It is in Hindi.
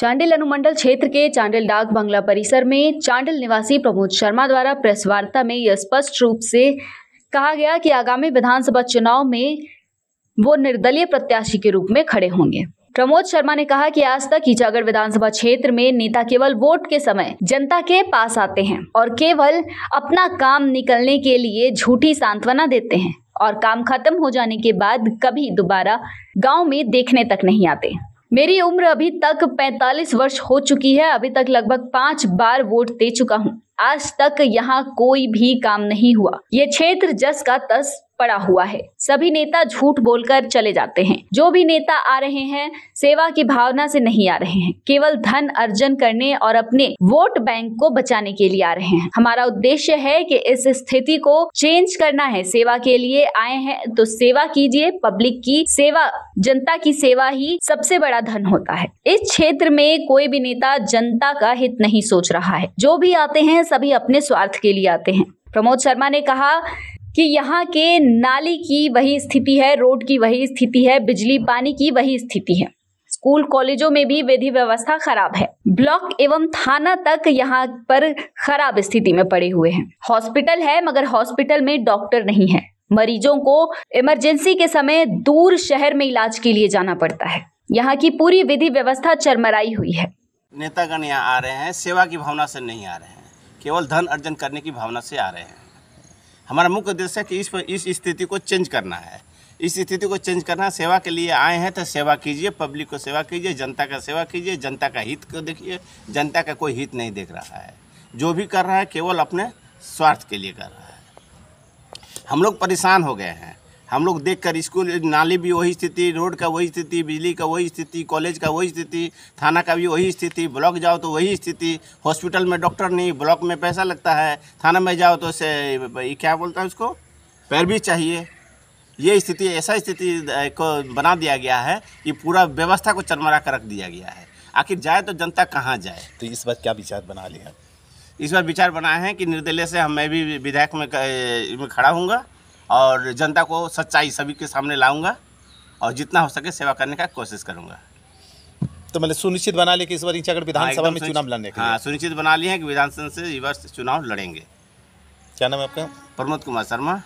चांडिल अनुमंडल क्षेत्र के चांडिल डाक बंगला परिसर में चांडिल निवासी प्रमोद शर्मा द्वारा प्रेस वार्ता में यह स्पष्ट रूप से कहा गया कि आगामी विधानसभा चुनाव में वो निर्दलीय प्रत्याशी के रूप में खड़े होंगे प्रमोद शर्मा ने कहा कि आज तक ईचागढ़ विधानसभा क्षेत्र में नेता केवल वोट के समय जनता के पास आते हैं और केवल अपना काम निकलने के लिए झूठी सांत्वना देते हैं और काम खत्म हो जाने के बाद कभी दोबारा गांव में देखने तक नहीं आते मेरी उम्र अभी तक 45 वर्ष हो चुकी है अभी तक लगभग पांच बार वोट दे चुका हूँ आज तक यहाँ कोई भी काम नहीं हुआ ये क्षेत्र जस का तस पड़ा हुआ है सभी नेता झूठ बोलकर चले जाते हैं जो भी नेता आ रहे हैं सेवा की भावना से नहीं आ रहे हैं केवल धन अर्जन करने और अपने वोट बैंक को बचाने के लिए आ रहे हैं हमारा उद्देश्य है कि इस स्थिति को चेंज करना है सेवा के लिए आए हैं तो सेवा कीजिए पब्लिक की सेवा जनता की सेवा ही सबसे बड़ा धन होता है इस क्षेत्र में कोई भी नेता जनता का हित नहीं सोच रहा है जो भी आते हैं सभी अपने स्वार्थ के लिए आते हैं प्रमोद शर्मा ने कहा कि यहाँ के नाली की वही स्थिति है रोड की वही स्थिति है बिजली पानी की वही स्थिति है स्कूल कॉलेजों में भी विधि व्यवस्था खराब है ब्लॉक एवं थाना तक यहाँ पर खराब स्थिति में पड़े हुए हैं हॉस्पिटल है मगर हॉस्पिटल में डॉक्टर नहीं है मरीजों को इमरजेंसी के समय दूर शहर में इलाज के लिए जाना पड़ता है यहाँ की पूरी विधि व्यवस्था चरमराई हुई है नेतागण यहाँ आ रहे हैं सेवा की भावना से नहीं आ रहे हैं केवल धन अर्जन करने की भावना से आ रहे हैं हमारा मुख्य उद्देश्य है कि इस इस स्थिति को चेंज करना है इस स्थिति को चेंज करना सेवा के लिए आए हैं तो सेवा कीजिए पब्लिक को सेवा कीजिए जनता का सेवा कीजिए जनता का हित को देखिए जनता का कोई हित नहीं देख रहा है जो भी कर रहा है केवल अपने स्वार्थ के लिए कर रहा है हम लोग परेशान हो गए हैं हम लोग देख कर स्कूल नाली भी वही स्थिति रोड का वही स्थिति बिजली का वही स्थिति कॉलेज का वही स्थिति थाना का भी वही स्थिति ब्लॉक जाओ तो वही स्थिति हॉस्पिटल में डॉक्टर नहीं ब्लॉक में पैसा लगता है थाना में जाओ तो से क्या बोलता है उसको पैर भी चाहिए ये स्थिति ऐसा स्थिति को बना दिया गया है कि पूरा व्यवस्था को चरमरा कर रख दिया गया है आखिर जाए तो जनता कहाँ जाए तो इस बार क्या विचार बना लिया इस बार विचार बनाए हैं कि निर्दलीय से हम मैं भी विधायक में खड़ा हूँगा और जनता को सच्चाई सभी के सामने लाऊंगा और जितना हो सके सेवा करने का कोशिश करूंगा तो मैंने मतलब सुनिश्चित बना लिया कि इस बार इंचागढ़ विधानसभा हाँ, में चुनाव लड़ने का हाँ सुनिश्चित बना लिए है कि विधानसभा से इस बार चुनाव लड़ेंगे क्या नाम है आपका प्रमोद कुमार शर्मा